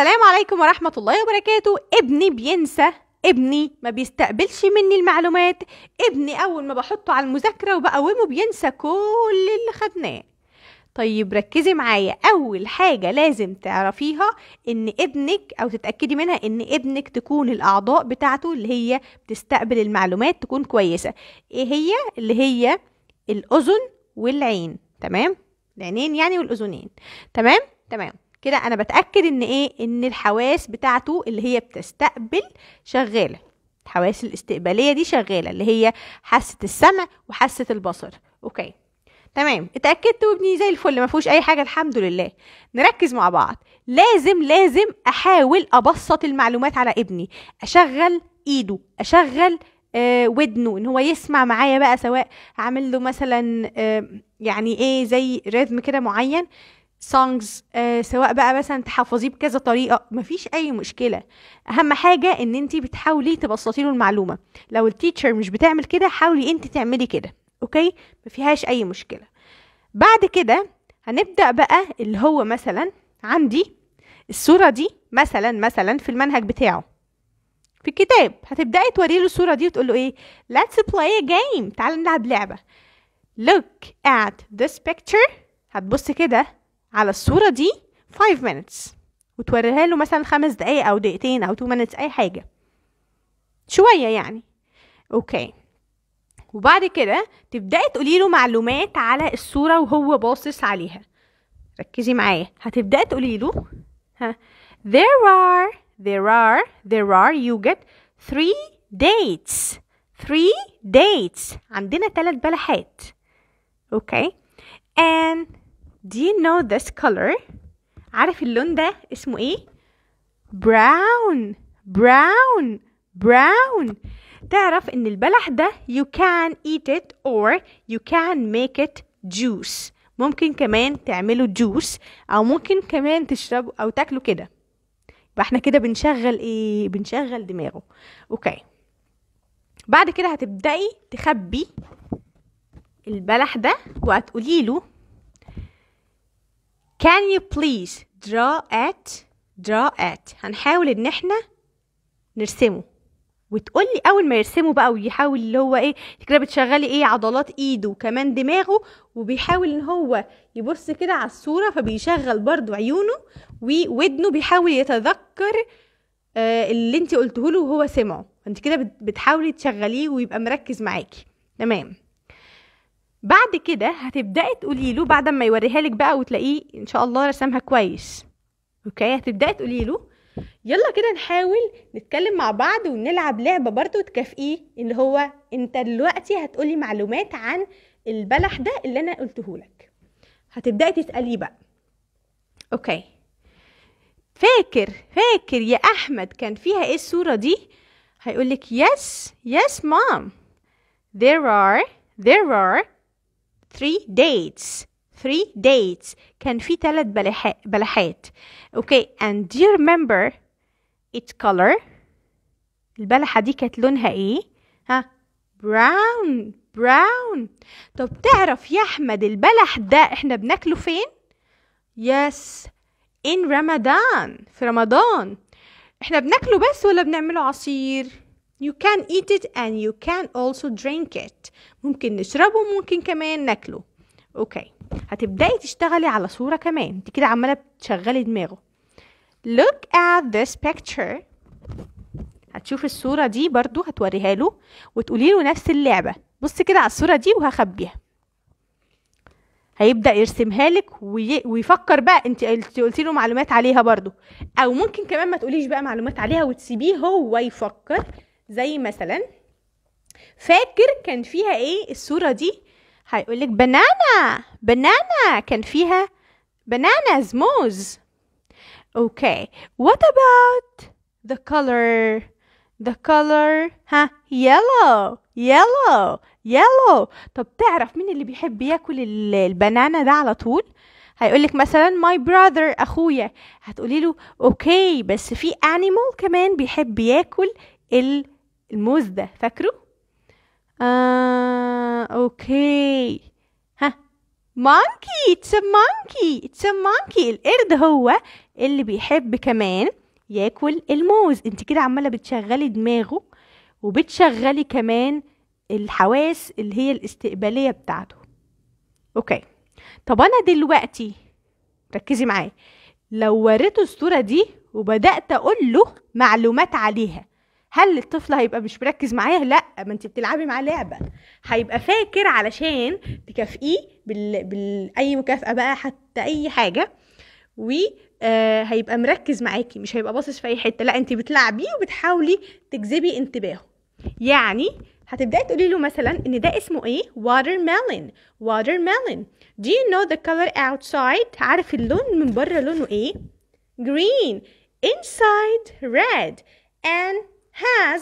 السلام عليكم ورحمة الله وبركاته ابني بينسى ابني ما بيستقبلش مني المعلومات ابني أول ما بحطه على المذاكرة وبقومه بينسى كل اللي خدناه طيب ركزي معايا اول حاجه لازم تعرفيها ان ابنك او تتاكدي منها ان ابنك تكون الاعضاء بتاعته اللي هي بتستقبل المعلومات تكون كويسه ايه هي اللي هي الاذن والعين تمام العينين يعني والاذنين تمام تمام كده انا بتاكد ان ايه ان الحواس بتاعته اللي هي بتستقبل شغاله الحواس الاستقباليه دي شغاله اللي هي حاسه السمع وحاسه البصر اوكي تمام اتاكدت وابني زي الفل ما فيهوش اي حاجه الحمد لله نركز مع بعض لازم لازم احاول ابسط المعلومات على ابني اشغل ايده اشغل آه ودنه ان هو يسمع معايا بقى سواء عامل له مثلا آه يعني ايه زي ريتم كده معين سونجز آه سواء بقى مثلا تحفظيه بكذا طريقه مفيش اي مشكله اهم حاجه ان انت بتحاولي تبسطي له المعلومه لو التيتشر مش بتعمل كده حاولي انت تعملي كده اوكي مفيهاش اي مشكله بعد كده هنبدا بقى اللي هو مثلا عندي الصوره دي مثلا مثلا في المنهج بتاعه في الكتاب هتبداي توري له الصوره دي وتقول له ايه let's play a game تعال نلعب لعبه look at this picture هتبص كده على الصورة دي 5 minutes وتوريها له مثلا خمس دقايق او دقيقتين او 2 minutes اي حاجة شوية يعني اوكي وبعد كده تبدأي تقولي له معلومات على الصورة وهو باصص عليها ركزي معايا هتبدأي تقولي له ها there are there are there are you get three dates three dates عندنا ثلاث بلحات اوكي okay. and Do you know this color? عارف اللون ده اسمه ايه؟ brown brown brown تعرف ان البلح ده you can eat it or you can make it juice ممكن كمان تعمله جوس او ممكن كمان تشربه او تاكله كده يبقى احنا كده بنشغل ايه بنشغل دماغه اوكي بعد كده هتبدأي تخبي البلح ده وهتقولي له can you please draw at draw at هنحاول ان احنا نرسمه وتقول لي اول ما يرسمه بقى ويحاول اللي هو ايه كده بتشغلي ايه عضلات ايده وكمان دماغه وبيحاول ان هو يبص كده على الصوره فبيشغل برضو عيونه وودنه بيحاول يتذكر آه اللي انت قلته له وهو سمعه انت كده بتحاولي تشغليه ويبقى مركز معاكي تمام بعد كده هتبداي تقولي له بعد ما يوريها لك بقى وتلاقيه ان شاء الله رسمها كويس اوكي هتبداي تقولي له يلا كده نحاول نتكلم مع بعض ونلعب لعبه برضه تكافئيه اللي هو انت دلوقتي هتقولي معلومات عن البلح ده اللي انا قلته لك هتبداي تساليه بقى اوكي فاكر فاكر يا احمد كان فيها ايه الصوره دي هيقولك يس يس مام there are there are three dates three dates كان في ثلاث بلحات okay and do you remember its color البلحة دي كانت لونها ايه ها brown brown طب تعرف يا احمد البلح ده احنا بناكله فين yes in رمضان في رمضان احنا بناكله بس ولا بنعمله عصير You can eat it and you can also drink it ممكن نشربه وممكن كمان ناكله اوكي هتبدأي تشتغلي على صورة كمان انت كده عمالة بتشغلي دماغه Look at this picture هتشوف الصورة دي برضو هتوريها له وتقولي له نفس اللعبة بص كده على الصورة دي وهخبيها هيبدا يرسمها لك ويفكر بقى انت قلتي له معلومات عليها برضو او ممكن كمان ما تقوليش بقى معلومات عليها وتسيبيه هو يفكر زي مثلا فاكر كان فيها ايه الصورة دي هيقولك بنانا بنانا كان فيها bananas موز اوكي what about the color the color ها yellow yellow yellow طب تعرف مين اللي بيحب ياكل البنانا ده على طول هيقولك مثلا my brother أخويا هتقولي له أوكي بس في animal كمان بيحب ياكل ال الموز ده فاكره آه اوكي ها مانكي اتس مانكي اتس مانكي القرد هو اللي بيحب كمان ياكل الموز انت كده عماله بتشغلي دماغه وبتشغلي كمان الحواس اللي هي الاستقباليه بتاعته اوكي طب انا دلوقتي ركزي معايا لو وريته الصوره دي وبدات اقول له معلومات عليها هل الطفل هيبقى مش مركز معايا لا ما انت بتلعبي معاه لعبه هيبقى فاكر علشان تكافئيه بال... اي مكافاه بقى حتى اي حاجه و آه، هيبقى مركز معاكي مش هيبقى باصص في اي حته لا انت بتلعبيه وبتحاولي تجذبي انتباهه يعني هتبداي تقولي له مثلا ان ده اسمه ايه watermelon watermelon do you know the color outside عارف اللون من بره لونه ايه green inside red and has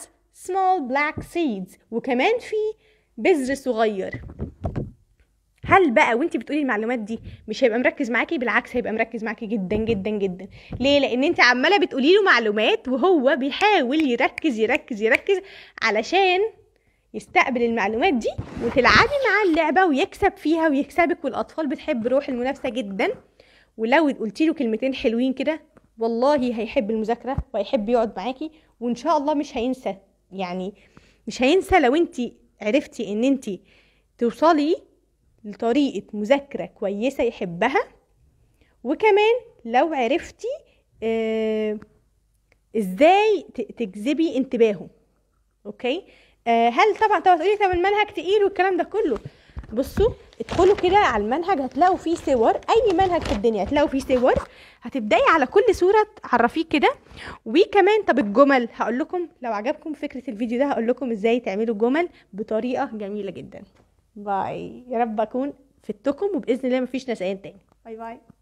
small black seeds وكمان في بذر صغير هل بقى وانت بتقولي المعلومات دي مش هيبقى مركز معاكي بالعكس هيبقى مركز معاكي جدا جدا جدا ليه لان انت عماله بتقولي له معلومات وهو بيحاول يركز يركز يركز علشان يستقبل المعلومات دي وتلعبي معاه اللعبه ويكسب فيها ويكسبك والاطفال بتحب روح المنافسه جدا ولو قلتي له كلمتين حلوين كده والله هيحب المذاكره وهيحب يقعد معاكي وان شاء الله مش هينسى يعني مش هينسى لو انت عرفتي ان انت توصلي لطريقه مذاكره كويسه يحبها وكمان لو عرفتي آه ازاي تجذبي انتباهه اوكي آه هل طبعا طبعا تقولي طب المنهج تقيل والكلام ده كله بصوا ادخلوا كده على المنهج هتلاقوا فيه صور اي منهج في الدنيا هتلاقوا فيه صور هتبداي على كل صوره تعرفيه كده وكمان طب الجمل هقول لكم لو عجبكم فكره الفيديو ده هقول لكم ازاي تعملوا جمل بطريقه جميله جدا باي يا رب اكون فدتكم وباذن الله مفيش نسيان تاني باي باي